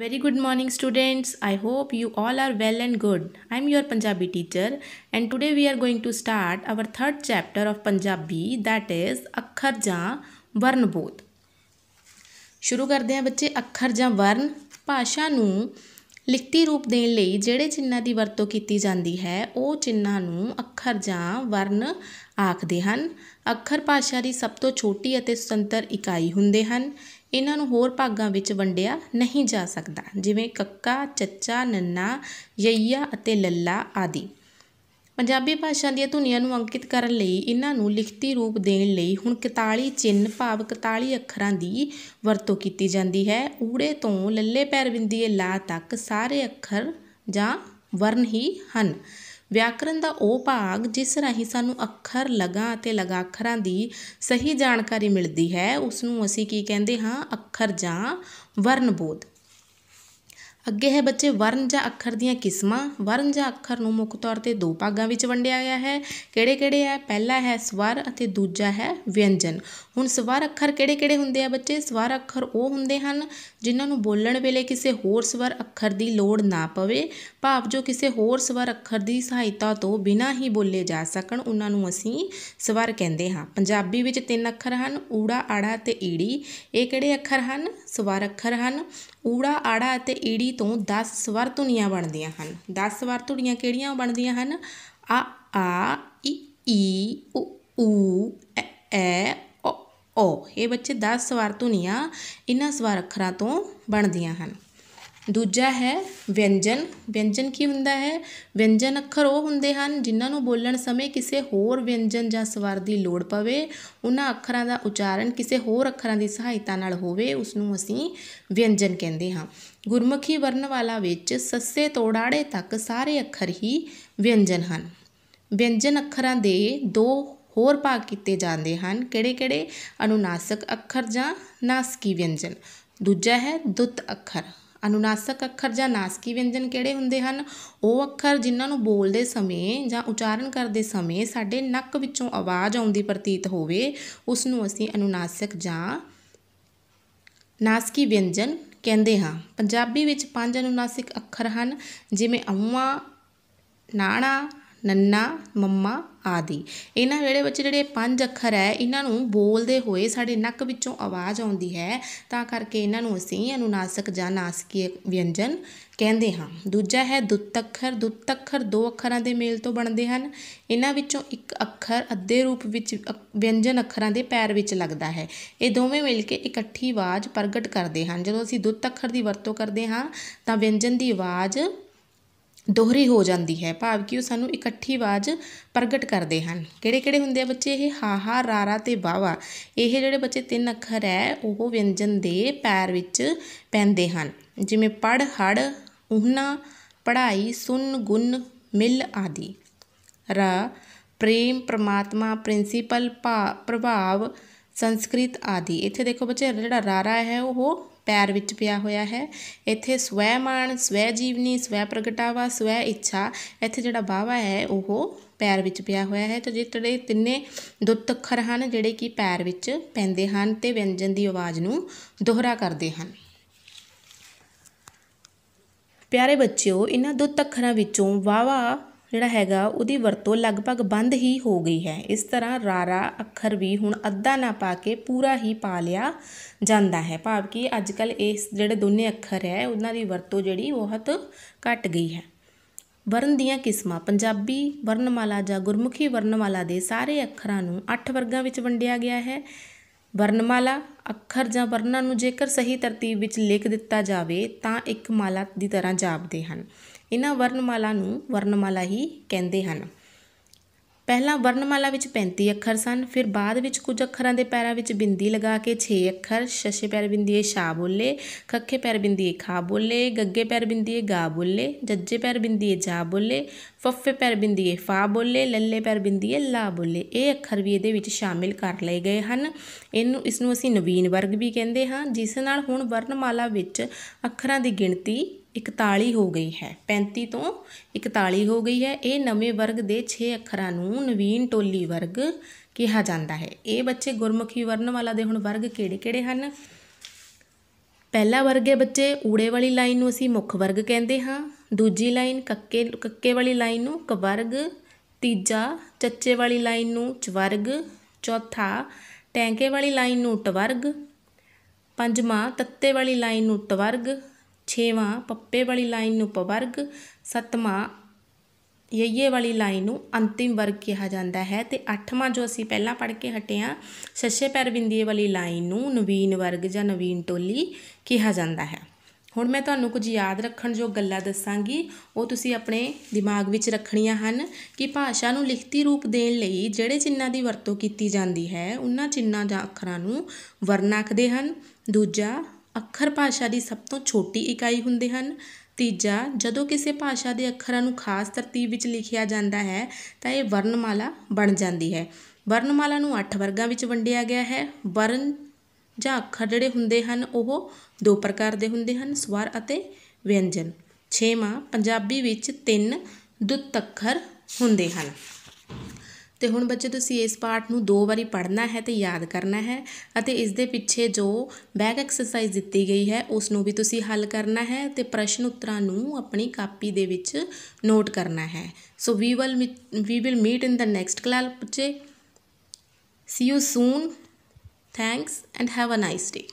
Very good morning students. I hope you all are well and good. I am your Punjabi teacher and today we are going to start our third chapter of Punjabi that is akhar ja varn bodh shuru karde hain ਬੱਚੇ akhar ja varn bhasha nu likhti roop den layi jehde chinna di varto kiti jandi hai oh chinna nu akhar ja varn aakde han akhar bhasha di sab to choti ate ਸੁਤੰਤਰ ikai hunde han ਇਹਨਾਂ ਨੂੰ ਹੋਰ ਭਾਗਾਂ ਵਿੱਚ ਵੰਡਿਆ ਨਹੀਂ ਜਾ ਸਕਦਾ ਜਿਵੇਂ ਕੱਕਾ ਚੱਚਾ ਨੰਨਾ ਯਈਆ ਅਤੇ ਲੱਲਾ ਆਦਿ ਪੰਜਾਬੀ ਭਾਸ਼ਾ ਦੀਆਂ ਧੁਨੀਆਂ ਨੂੰ ਅੰਕਿਤ ਕਰਨ ਲਈ ਇਹਨਾਂ ਨੂੰ ਲਿਖਤੀ ਰੂਪ ਦੇਣ ਲਈ ਹੁਣ 41 ਚਿੰਨ ਭਾਵ 41 ਅੱਖਰਾਂ ਦੀ ਵਰਤੋਂ ਕੀਤੀ ਜਾਂਦੀ ਹੈ ਊੜੇ ਤੋਂ ਲੱਲੇ ਪੈਰ ਬਿੰਦੀਏ ਲਾ ਤੱਕ ਸਾਰੇ ਅੱਖਰ ਜਾਂ ਵਰਨ ਹੀ ਹਨ ਵਿਆਕਰਨ ਦਾ ਉਹ ਭਾਗ ਜਿਸ ਰਾਹੀਂ ਸਾਨੂੰ ਅੱਖਰ ਲਗਾ ਅਤੇ ਲਗਾਖਰਾਂ ਦੀ ਸਹੀ ਜਾਣਕਾਰੀ ਮਿਲਦੀ ਹੈ ਉਸ ਨੂੰ ਅਸੀਂ ਕੀ ਕਹਿੰਦੇ ਹਾਂ ਅੱਖਰ ਜਾਂ ਵਰਨ ਬੋਧ ਅੱਗੇ ਹੈ ਬੱਚੇ ਵਰਨ ਜਾਂ ਅੱਖਰ ਦੀਆਂ ਕਿਸਮਾਂ ਵਰਨ ਜਾਂ ਅੱਖਰ ਨੂੰ ਮੁੱਖ ਤੌਰ ਤੇ ਦੋ ਭਾਗਾਂ ਵਿੱਚ ਵੰਡਿਆ ਗਿਆ ਹੈ ਕਿਹੜੇ-ਕਿਹੜੇ ਹੈ ਪਹਿਲਾ ਹੈ ਸਵਰ ਅਤੇ ਦੂਜਾ ਹੈ ਵਿਅੰਜਨ ਹੁਣ ਸਵਰ ਅੱਖਰ ਕਿਹੜੇ-ਕਿਹੜੇ ਹੁੰਦੇ ਆ ਬੱਚੇ ਸਵਰ ਅੱਖਰ ਉਹ ਹੁੰਦੇ ਹਨ ਜਿਨ੍ਹਾਂ ਨੂੰ ਬੋਲਣ ਵੇਲੇ ਕਿਸੇ ਹੋਰ ਸਵਰ ਅੱਖਰ ਦੀ ਲੋੜ ਨਾ ਪਵੇ ਭਾਵ ਜੋ ਕਿਸੇ ਹੋਰ ਸਵਰ ਅੱਖਰ ਦੀ ਸਹਾਇਤਾ ਤੋਂ ਬਿਨਾਂ ਹੀ ਬੋਲੇ ਜਾ ਸਕਣ ਉਹਨਾਂ ਨੂੰ ਅਸੀਂ ਸਵਰ ਕਹਿੰਦੇ ਹਾਂ ਪੰਜਾਬੀ ਵਿੱਚ ਤਿੰਨ ਅੱਖਰ ਹਨ ਊੜਾ ਆੜਾ ਤੇ ਈੜੀ ਇਹ ਕਿਹੜੇ ਅੱਖਰ ਹਨ ਸਵਰ ਅੱਖਰ ਹਨ ਊੜਾ ਆੜਾ ਅਤੇ ਈੜੀ ਤੋਂ 10 ਸਵਰ ਧੁਨੀਆਂ ਬਣਦੀਆਂ ਹਨ 10 ਸਵਰ ਧੁਨੀਆਂ ਕਿਹੜੀਆਂ ਬਣਦੀਆਂ ਹਨ ਆ ਆ ਈ ਈ ਉ ਊ ਐ ਓ ਇਹ ਬੱਚੇ 10 ਸਵਾਰ ਧੁਨੀਆਂ ਇਹਨਾਂ ਸਵਾਰ ਅੱਖਰਾਂ ਤੋਂ ਬਣਦੀਆਂ ਹਨ ਦੂਜਾ ਹੈ ਵਿਅੰਜਨ ਵਿਅੰਜਨ ਕੀ ਹੁੰਦਾ ਹੈ ਵਿਅੰਜਨ ਅੱਖਰ ਉਹ ਹੁੰਦੇ ਹਨ ਜਿਨ੍ਹਾਂ ਨੂੰ ਬੋਲਣ ਸਮੇਂ ਕਿਸੇ ਹੋਰ ਵਿਅੰਜਨ ਜਾਂ ਸਵਰ ਦੀ ਲੋੜ ਪਵੇ ਉਹਨਾਂ ਅੱਖਰਾਂ ਦਾ ਉਚਾਰਨ ਕਿਸੇ ਹੋਰ ਅੱਖਰਾਂ ਦੀ ਸਹਾਇਤਾ ਨਾਲ ਹੋਵੇ ਉਸ ਨੂੰ ਅਸੀਂ ਵਿਅੰਜਨ ਕਹਿੰਦੇ ਹਾਂ ਗੁਰਮੁਖੀ ਵਾਲਾ ਵਿੱਚ ਸੱਸੇ ਤੋੜਾੜੇ ਤੱਕ ਸਾਰੇ ਅੱਖਰ ਹੀ ਵਿਅੰਜਨ ਹਨ ਵਿਅੰਜਨ ਅੱਖਰਾਂ ਦੇ ਦੋ ਹੋਰ ਭਾਗ ਕੀਤੇ ਜਾਂਦੇ ਹਨ ਕਿਹੜੇ-ਕਿਹੜੇ ਅਨੁਨਾਸਕ ਅੱਖਰ ਜਾਂ ਨਾਸਕੀ ਵਿਅੰਜਨ ਦੂਜਾ ਹੈ ਦੁੱਤ ਅੱਖਰ ਅਨੁਨਾਸਕ ਅੱਖਰ ਜਾਂ ਨਾਸਕੀ ਵਿਅੰਜਨ ਕਿਹੜੇ ਹੁੰਦੇ ਹਨ ਉਹ ਅੱਖਰ ਜਿਨ੍ਹਾਂ ਨੂੰ ਬੋਲਦੇ ਸਮੇਂ ਜਾਂ ਉਚਾਰਨ ਕਰਦੇ ਸਮੇਂ ਸਾਡੇ ਨੱਕ ਵਿੱਚੋਂ ਆਵਾਜ਼ ਆਉਂਦੀ ਪ੍ਰਤੀਤ ਹੋਵੇ ਉਸ ਨੂੰ ਅਸੀਂ ਅਨੁਨਾਸਕ ਜਾਂ ਨਾਸਕੀ ਵਿਅੰਜਨ ਕਹਿੰਦੇ ਹਾਂ ਪੰਜਾਬੀ ਵਿੱਚ ਪੰਜ ਅਨੁਨਾਸਿਕ ਅੱਖਰ ਹਨ ਜਿਵੇਂ ਅਉਆ ਨਾਣਾ ਨੰਨਾ ਮੰਮਾ ਆਦੀ ਇਹਨਾਂ ਜਿਹੜੇ ਬੱਚੇ ਜਿਹੜੇ ਪੰਜ ਅੱਖਰ ਹੈ ਇਹਨਾਂ ਨੂੰ ਬੋਲਦੇ ਹੋਏ ਸਾਡੇ ਨੱਕ ਵਿੱਚੋਂ ਆਵਾਜ਼ ਆਉਂਦੀ ਹੈ ਤਾਂ ਕਰਕੇ ਇਹਨਾਂ ਨੂੰ ਅਸੀਂ ਅਨੁਨਾਸਿਕ ਜਾਂ ਨਾਸਕੀ ਵਿਅੰਜਨ ਕਹਿੰਦੇ ਹਾਂ ਦੂਜਾ ਹੈ ਦੁੱਤ ਅੱਖਰ ਦੁੱਤ ਅੱਖਰ ਦੋ ਅੱਖਰਾਂ ਦੇ ਮੇਲ ਤੋਂ ਬਣਦੇ ਹਨ ਇਹਨਾਂ ਵਿੱਚੋਂ ਇੱਕ ਅੱਖਰ ਅੱਧੇ ਰੂਪ ਵਿੱਚ ਵਿਅੰਜਨ ਅੱਖਰਾਂ ਦੇ ਪੈਰ ਵਿੱਚ ਲੱਗਦਾ ਹੈ ਇਹ ਦੋਵੇਂ ਮਿਲ ਕੇ ਇਕੱਠੀ ਆਵਾਜ਼ ਪ੍ਰਗਟ ਕਰਦੇ ਹਨ ਜਦੋਂ ਅਸੀਂ ਦੁੱਤ ਅੱਖਰ ਦੀ ਵਰਤੋਂ ਕਰਦੇ ਹਾਂ ਤਾਂ ਵਿਅੰਜਨ ਦੀ ਆਵਾਜ਼ ਦੋਹਰੀ ਹੋ ਜਾਂਦੀ ਹੈ ਭਾਵ ਕਿ ਉਹ ਸਾਨੂੰ ਇਕੱਠੀ ਆਵਾਜ਼ ਪ੍ਰਗਟ ਕਰਦੇ ਹਨ ਕਿਹੜੇ ਕਿਹੜੇ ਹੁੰਦੇ ਆ ਬੱਚੇ ਇਹ ਹਾ ਹਾ ਰਾ ਰਾ ਤੇ ਵਾ ਵਾ ਇਹ ਜਿਹੜੇ ਬੱਚੇ ਤਿੰਨ ਅੱਖਰ ਹੈ ਉਹ ਵਿਅੰਜਨ ਦੇ ਪੈਰ ਵਿੱਚ ਪੈਂਦੇ ਹਨ ਜਿਵੇਂ ਪੜ ਹੜ ਉਹਨਾ ਪੜਾਈ ਸੁਨ ਗੁਨ ਮਿਲ ਆਦੀ ਰਾ ਪ੍ਰੇਮ ਪ੍ਰਮਾਤਮਾ ਪ੍ਰਿੰਸੀਪਲ ਭਾ ਪ੍ਰਭਾਵ ਸੰਸਕ੍ਰਿਤ ਆਦੀ ਇੱਥੇ ਦੇਖੋ ਬੱਚੇ ਜਿਹੜਾ ਰਾਰਾ ਹੈ ਉਹ ਪੈਰ ਵਿੱਚ ਪਿਆ ਹੋਇਆ ਹੈ ਇੱਥੇ ਸਵੈਮਾਨ ਸਵੈ ਜੀਵਨੀ ਸਵੈ ਪ੍ਰਗਟਾਵਾ ਸਵੈ ਇੱਛਾ ਇੱਥੇ ਜਿਹੜਾ ਬਾਵਾ ਹੈ ਉਹ ਪੈਰ ਵਿੱਚ ਪਿਆ ਹੋਇਆ ਹੈ ਤੇ ਜਿਹੜੇ ਤਿੰਨੇ ਦੁੱਤ ਅੱਖਰ ਹਨ ਜਿਹੜੇ ਕਿ ਪੈਰ ਵਿੱਚ ਪੈਂਦੇ ਹਨ ਤੇ ਵਿਅੰਜਨ ਦੀ ਆਵਾਜ਼ ਨੂੰ ਦੋਹਰਾ ਕਰਦੇ ਹਨ ਪਿਆਰੇ ਬੱਚਿਓ ਇਹਨਾਂ ਦੁੱਤ ਅੱਖਰਾਂ ਵਿੱਚੋਂ ਵਾਵਾ ਜਿਹੜਾ ਹੈਗਾ ਉਹਦੀ ਵਰਤੋਂ ਲਗਭਗ ਬੰਦ ਹੀ ਹੋ ਗਈ ਹੈ ਇਸ ਤਰ੍ਹਾਂ ਰਾਰਾ ਅੱਖਰ ਵੀ ਹੁਣ ਅੱਧਾ ਨਾ ਪਾ ਕੇ ਪੂਰਾ ਹੀ ਪਾ ਲਿਆ ਜਾਂਦਾ ਹੈ ਭਾਵ ਕਿ ਅੱਜ ਕੱਲ ਇਸ ਜਿਹੜੇ ਦੋਨੇ ਅੱਖਰ ਹੈ ਉਹਨਾਂ ਦੀ ਵਰਤੋਂ ਜਿਹੜੀ ਬਹੁਤ ਘਟ ਗਈ ਹੈ ਵਰਨ ਦੀਆਂ ਕਿਸਮਾਂ ਪੰਜਾਬੀ ਵਰਨਮਾਲਾ ਜਾਂ ਗੁਰਮੁਖੀ ਵਰਨਮਾਲਾ ਦੇ ਸਾਰੇ ਅੱਖਰਾਂ ਨੂੰ 8 ਵਰਗਾਂ ਵਿੱਚ ਵੰਡਿਆ ਗਿਆ ਹੈ ਵਰਣਮਾਲਾ ਅੱਖਰ ਜਾਂ ਵਰਣਾਂ ਨੂੰ ਜੇਕਰ ਸਹੀ ਤਰਤੀਬ ਵਿੱਚ ਲਿਖ ਦਿੱਤਾ ਜਾਵੇ ਤਾਂ ਇੱਕ ਮਾਲਾ ਦੀ ਤਰ੍ਹਾਂ ਜਾਪਦੇ ਹਨ ਇਹਨਾਂ ਵਰਣਮਾਲਾ ਨੂੰ ਵਰਣਮਾਲਾ ਹੀ ਕਹਿੰਦੇ ਹਨ ਪਹਿਲਾਂ ਵਰਣਮਾਲਾ ਵਿੱਚ 35 ਅੱਖਰ ਸਨ ਫਿਰ ਬਾਅਦ ਵਿੱਚ ਕੁਝ ਅੱਖਰਾਂ ਦੇ ਪੈਰਾਂ ਵਿੱਚ ਬਿੰਦੀ ਲਗਾ ਕੇ 6 ਅੱਖਰ ਸ਼ਸ਼ੇ ਪੈਰ ਬਿੰਦੀਏ ਸ਼ਾ ਬੋਲੇ ਖੱਖੇ ਪੈਰ ਬਿੰਦੀਏ ਖਾ ਬੋਲੇ ਗੱਗੇ ਪੈਰ ਬਿੰਦੀਏ ਗਾ ਬੋਲੇ ਜੱਜੇ ਪੈਰ ਬਿੰਦੀਏ ਜਾ ਬੋਲੇ ਫੱਫੇ ਪੈਰ ਬਿੰਦੀਏ ਫਾ ਬੋਲੇ ਲੱਲੇ ਪੈਰ ਬਿੰਦੀਏ ਲਾ ਬੋਲੇ ਇਹ ਅੱਖਰ ਵੀ ਇਹਦੇ ਵਿੱਚ ਸ਼ਾਮਿਲ ਕਰ ਲਏ ਗਏ ਹਨ ਇਹਨੂੰ ਇਸ ਨੂੰ ਅਸੀਂ ਨਵੀਨ ਵਰਗ ਵੀ ਕਹਿੰਦੇ ਹਾਂ ਜਿਸ ਨਾਲ ਹੁਣ ਵਰਣਮਾਲਾ ਵਿੱਚ ਅੱਖਰਾਂ ਦੀ ਗਿਣਤੀ 41 ਹੋ ਗਈ ਹੈ 35 ਤੋਂ 41 ਹੋ ਗਈ ਹੈ ਇਹ ਨਵੇਂ ਵਰਗ ਦੇ 6 ਅੱਖਰਾਂ ਨੂੰ ਨਵੀਨ ਟੋਲੀ ਵਰਗ ਕਿਹਾ ਜਾਂਦਾ ਹੈ ਇਹ ਬੱਚੇ ਗੁਰਮੁਖੀ ਵਰਣਮਾਲਾ ਦੇ ਹੁਣ ਵਰਗ ਕਿਹੜੇ-ਕਿਹੜੇ ਹਨ ਪਹਿਲਾ ਵਰਗ ਹੈ ਬੱਚੇ ਊੜੇ ਵਾਲੀ ਲਾਈਨ ਨੂੰ ਅਸੀਂ ਮੁੱਖ ਵਰਗ ਕਹਿੰਦੇ ਹਾਂ ਦੂਜੀ ਲਾਈਨ ਕੱਕੇ ਕੱਕੇ ਵਾਲੀ ਲਾਈਨ ਨੂੰ ਕ ਵਰਗ ਤੀਜਾ ਚੱਚੇ ਵਾਲੀ ਲਾਈਨ ਨੂੰ ਚ ਵਰਗ ਚੌਥਾ ਟੈਂਕੇ ਵਾਲੀ ਲਾਈਨ ਨੂੰ ਟ ਵਰਗ ਪੰਜਵਾਂ ਤੱਤੇ ਵਾਲੀ ਲਾਈਨ ਨੂੰ ਟ ਵਰਗ ਛੇਵਾਂ ਪੱਪੇ ਵਾਲੀ ਲਾਈਨ ਨੂੰ ਪਵਰਗ ਸੱਤਵਾਂ ਯਈਏ ਵਾਲੀ ਲਾਈਨ ਨੂੰ ਅੰਤਿਮ ਵਰਗ ਕਿਹਾ ਜਾਂਦਾ ਹੈ ਤੇ ਅੱਠਵਾਂ ਜੋ ਅਸੀਂ ਪਹਿਲਾਂ ਪੜ੍ਹ ਕੇ ਹਟੇ ਆ ਛੱਛੇ ਪੈਰ ਬਿੰਦੀਏ ਵਾਲੀ ਲਾਈਨ ਨੂੰ ਨਵੀਨ ਵਰਗ ਜਾਂ ਨਵੀਨ ਟੋਲੀ ਕਿਹਾ ਜਾਂਦਾ ਹੈ ਹੁਣ ਮੈਂ ਤੁਹਾਨੂੰ ਕੁਝ ਯਾਦ ਰੱਖਣ ਜੋ ਗੱਲਾਂ ਦੱਸਾਂਗੀ ਉਹ ਤੁਸੀਂ ਆਪਣੇ ਦਿਮਾਗ ਵਿੱਚ ਰੱਖਣੀਆਂ ਹਨ ਕਿ ਭਾਸ਼ਾ ਨੂੰ ਲਿਖਤੀ ਰੂਪ ਦੇਣ ਲਈ ਜਿਹੜੇ ਚਿੰਨ੍ਹਾਂ ਦੀ ਵਰਤੋਂ ਕੀਤੀ ਜਾਂਦੀ ਹੈ ਉਹਨਾਂ ਚਿੰਨ੍ਹਾਂ ਜਾਂ ਅੱਖਰਾਂ ਨੂੰ ਵਰਨ ਆਖਦੇ ਹਨ ਦੂਜਾ ਅੱਖਰ ਭਾਸ਼ਾ ਦੀ ਸਭ ਤੋਂ ਛੋਟੀ ਇਕਾਈ ਹੁੰਦੇ ਹਨ ਤੀਜਾ ਜਦੋਂ ਕਿਸੇ ਭਾਸ਼ਾ ਦੇ ਅੱਖਰਾਂ ਨੂੰ ਖਾਸ ਤਰਤੀਬ ਵਿੱਚ ਲਿਖਿਆ ਜਾਂਦਾ ਹੈ ਤਾਂ ਇਹ ਵਰਣਮਾਲਾ ਬਣ ਜਾਂਦੀ ਹੈ ਵਰਣਮਾਲਾ ਨੂੰ 8 ਵਰਗਾਂ ਵਿੱਚ ਵੰਡਿਆ ਗਿਆ ਹੈ ਵਰਨ ਜਾਂ ਅੱਖਰ ਜਿਹੜੇ ਹੁੰਦੇ ਹਨ ਉਹ ਦੋ ਪ੍ਰਕਾਰ ਦੇ ਹੁੰਦੇ ਹਨ ਸਵਰ ਅਤੇ ਵਿਅੰਜਨ ਛੇਵਾਂ ਪੰਜਾਬੀ ਵਿੱਚ ਤਿੰਨ ਦੁੱਤ ਅੱਖਰ ਹੁੰਦੇ ਹਨ ਤੇ ਹੁਣ ਬੱਚੇ ਤੁਸੀਂ ਇਸ ਪਾਠ ਨੂੰ ਦੋ ਵਾਰੀ ਪੜ੍ਹਨਾ ਹੈ ਤੇ ਯਾਦ ਕਰਨਾ ਹੈ ਅਤੇ ਇਸ ਦੇ ਪਿੱਛੇ ਜੋ ਬੈਕ ਐਕਸਰਸਾਈਜ਼ ਦਿੱਤੀ ਗਈ ਹੈ ਉਸ ਨੂੰ ਵੀ ਤੁਸੀਂ ਹੱਲ ਕਰਨਾ ਹੈ ਤੇ ਪ੍ਰਸ਼ਨ ਉੱਤਰਾਂ ਨੂੰ ਆਪਣੀ ਕਾਪੀ ਦੇ ਵਿੱਚ ਨੋਟ ਕਰਨਾ ਹੈ so we will we will meet in the next class ਬੱਚੇ see you soon thanks and have a nice day